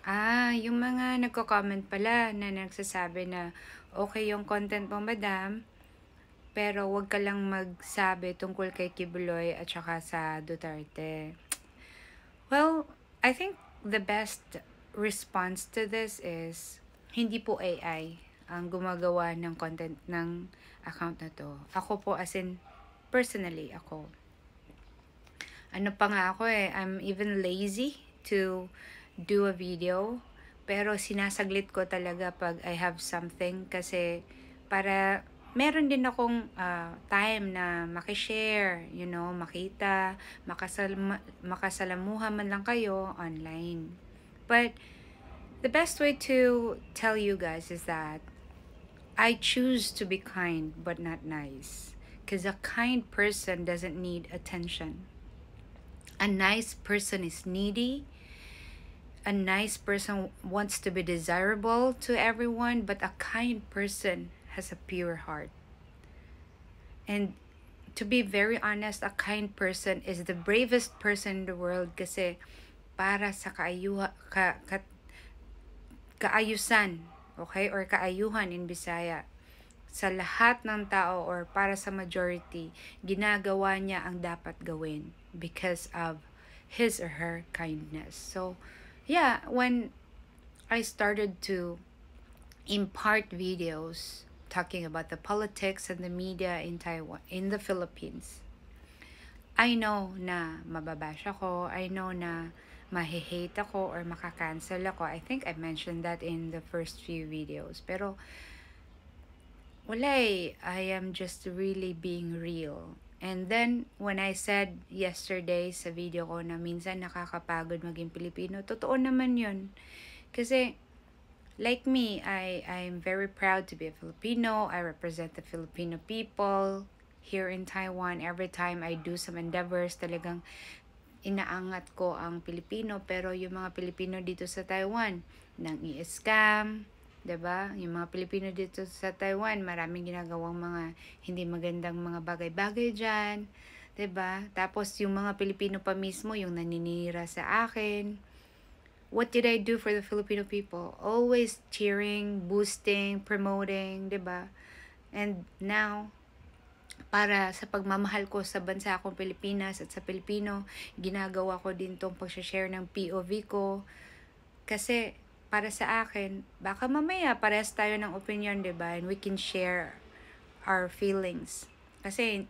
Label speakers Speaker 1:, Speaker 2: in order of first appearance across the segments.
Speaker 1: Ah, yung mga nagko-comment pala na nagsasabi na okay yung content mo, madam, pero wag ka lang magsabi tungkol kay Kibuloy at saka sa Duterte. Well, I think the best response to this is hindi po AI ang gumagawa ng content ng account na to. Ako po as in personally ako. Ano pa nga ako eh, I'm even lazy to do a video. Pero sinasaglit ko talaga pag I have something kasi para meron din akong uh, time na makishare, you know, makita, makasalma, makasalamuha man lang kayo online. But the best way to tell you guys is that I choose to be kind but not nice. Because a kind person doesn't need attention. A nice person is needy a nice person wants to be desirable to everyone, but a kind person has a pure heart. And to be very honest, a kind person is the bravest person in the world kasi para sa kaayuha, ka, ka, kaayusan, okay? Or kaayuhan in Bisaya. Sa lahat ng tao or para sa majority, ginagawa niya ang dapat gawin because of his or her kindness. So, yeah, when I started to impart videos talking about the politics and the media in Taiwan, in the Philippines, I know na mababash ako, I know na mahihate ako or makakancel ako. I think I mentioned that in the first few videos. Pero, wala I am just really being real. And then, when I said yesterday sa video ko na minsan nakakapagod maging Pilipino, totoo naman yun. Kasi, like me, I, I'm very proud to be a Filipino. I represent the Filipino people here in Taiwan. Every time I do some endeavors, talagang inaangat ko ang Pilipino. Pero yung mga Pilipino dito sa Taiwan, nang i-scam, ba? Diba? Yung mga Pilipino dito sa Taiwan, maraming ginagawang mga hindi magandang mga bagay-bagay dyan. ba? Diba? Tapos yung mga Pilipino pa mismo, yung naninira sa akin. What did I do for the Filipino people? Always cheering, boosting, promoting, ba? Diba? And now, para sa pagmamahal ko sa bansa akong Pilipinas at sa Pilipino, ginagawa ko din tong pag-share ng POV ko. Kasi para sa akin, baka mamaya parehas tayo ng opinion, di ba? And we can share our feelings. Kasi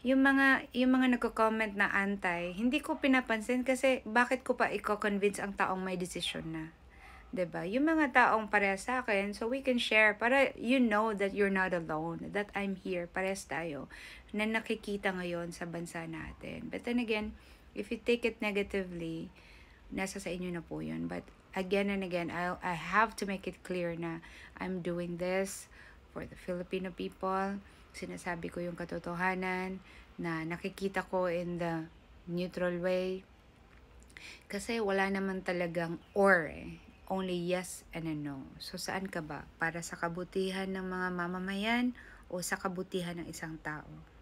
Speaker 1: yung mga yung mga nagko-comment na antay, hindi ko pinapansin kasi bakit ko pa i-convince ang taong may decision na. 'di ba? Yung mga taong parehas sa akin, so we can share para you know that you're not alone, that I'm here, parehas tayo na nakikita ngayon sa bansa natin. But then again, if you take it negatively, nasa sa inyo na po 'yun. But again and again, I, I have to make it clear na I'm doing this for the Filipino people. Sinasabi ko yung katotohanan na nakikita ko in the neutral way. Kasi wala naman talagang or eh. Only yes and a no. So saan ka ba? Para sa kabutihan ng mga mamamayan o sa kabutihan ng isang tao?